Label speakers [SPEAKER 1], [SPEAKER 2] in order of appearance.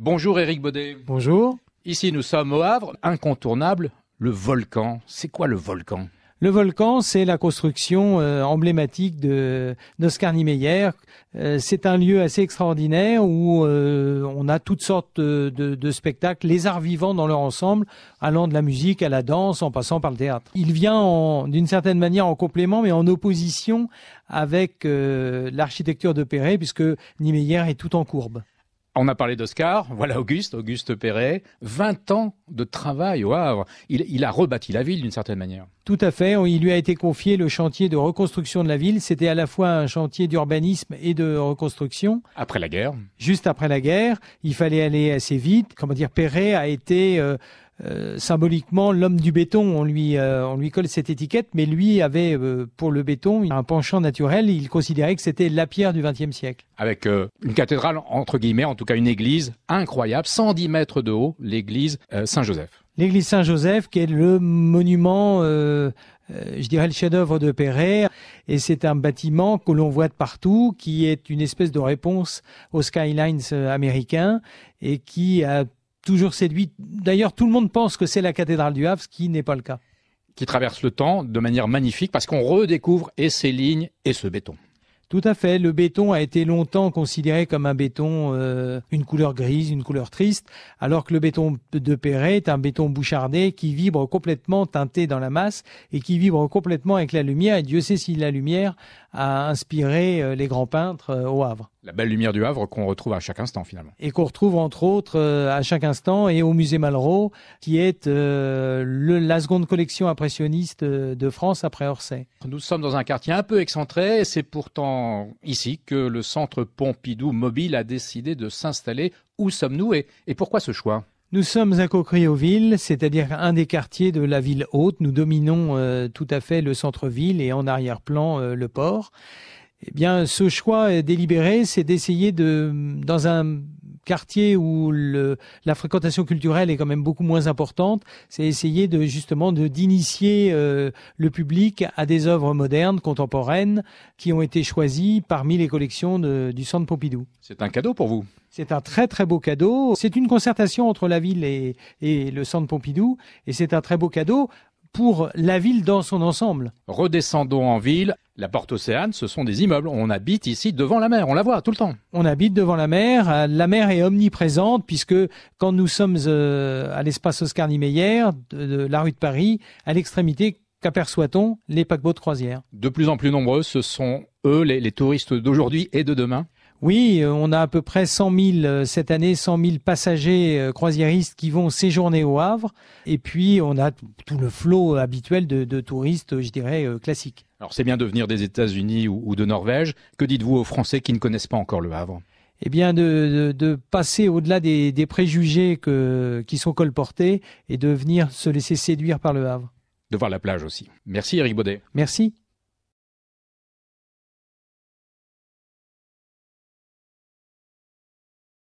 [SPEAKER 1] Bonjour Éric Baudet. Bonjour. Ici nous sommes au Havre, incontournable, le volcan. C'est quoi le volcan
[SPEAKER 2] le volcan, c'est la construction euh, emblématique de d'Oscar Niemeyer. Euh, c'est un lieu assez extraordinaire où euh, on a toutes sortes de, spectacles, les arts vivants dans leur ensemble, allant de la musique à la danse, en passant par le théâtre. Il vient d'une certaine manière en complément, mais en opposition avec l'architecture de Perret, puisque Niemeyer est tout en courbe.
[SPEAKER 1] On a parlé d'Oscar, voilà Auguste, Auguste Perret, 20 ans de travail au Havre. Il, a rebâti la ville d'une certaine manière.
[SPEAKER 2] Tout à fait, il lui a été confié le chantier de reconstruction de la ville. C'était à la fois un chantier d'urbanisme et de reconstruction. Après la guerre. Juste après la guerre, il fallait aller assez vite. Comment dire, Perret a été... Euh, euh, symboliquement l'homme du béton. Euh, on lui, colle cette étiquette, mais lui avait euh, pour le béton un penchant naturel. Il considérait que c'était la pierre du XXe siècle.
[SPEAKER 1] Avec une cathédrale entre guillemets, en tout cas une église incroyable, 110 mètres de haut, l'église Saint-Joseph.
[SPEAKER 2] L'église Saint-Joseph, qui est le monument je dirais le chef-d'œuvre de Perret, et c'est un bâtiment que l'on voit de partout, qui est une espèce de réponse aux skylines américains et qui a toujours séduit. D'ailleurs, tout le monde pense que c'est la cathédrale du Havre, ce qui n'est pas le cas.
[SPEAKER 1] Qui traverse le temps de manière magnifique parce qu'on redécouvre et ces lignes et ce béton.
[SPEAKER 2] Tout à fait. Le béton a été longtemps considéré comme un béton, euh, une couleur grise, une couleur triste, alors que le béton de Perret est un béton bouchardé qui vibre complètement teinté dans la masse et qui vibre complètement avec la lumière. Et Dieu sait si la lumière a inspiré euh, les grands peintres euh, au Havre
[SPEAKER 1] la belle lumière du Havre qu'on retrouve à chaque instant finalement.
[SPEAKER 2] Et qu'on retrouve entre autres euh, à chaque instant et au musée Malraux qui est euh, la seconde collection impressionniste euh, de France après Orsay.
[SPEAKER 1] Nous sommes dans un quartier un peu excentré et c'est pourtant ici que le centre Pompidou Mobile a décidé de s'installer. Où sommes-nous et, pourquoi ce choix
[SPEAKER 2] nous sommes à Cocrioville, c'est-à-dire un des quartiers de la ville haute. Nous dominons tout à fait le centre-ville et en arrière-plan le port eh bien, ce choix délibéré, c'est d'essayer de, dans un quartier où le, la fréquentation culturelle est quand même beaucoup moins importante, c'est essayer de justement d'initier euh, le public à des œuvres modernes, contemporaines, qui ont été choisies parmi les collections de, du Centre Pompidou. C'est
[SPEAKER 1] un cadeau pour vous.
[SPEAKER 2] C'est un très très beau cadeau. C'est une concertation entre la ville et, et le Centre Pompidou, et c'est un très beau cadeau pour la ville dans son ensemble.
[SPEAKER 1] Redescendons en ville. La porte océane, ce sont des immeubles. On habite ici devant la mer, on la voit
[SPEAKER 2] tout le temps. On habite devant la mer. La mer est omniprésente puisque quand nous sommes euh, à l'espace Oscar Niemeyer, de la rue de Paris, à l'extrémité, qu'aperçoit-on Les paquebots de croisière.
[SPEAKER 1] De plus en plus nombreux, ce sont eux, les touristes d'aujourd'hui et de demain
[SPEAKER 2] oui, euh, on a à peu près 100 000 euh, cette année, 100 000 passagers euh, croisiéristes qui vont séjourner au Havre. Et puis, on a tout le flot habituel de, touristes, je dirais, classiques.
[SPEAKER 1] Alors, c'est bien de venir des États-Unis ou, de Norvège. Que dites-vous aux Français qui ne connaissent pas encore le Havre
[SPEAKER 2] eh bien de, passer au-delà des, préjugés qui sont colportés et de venir se laisser séduire par le Havre.
[SPEAKER 1] De voir la plage aussi. Merci Eric
[SPEAKER 2] Baudet. Merci.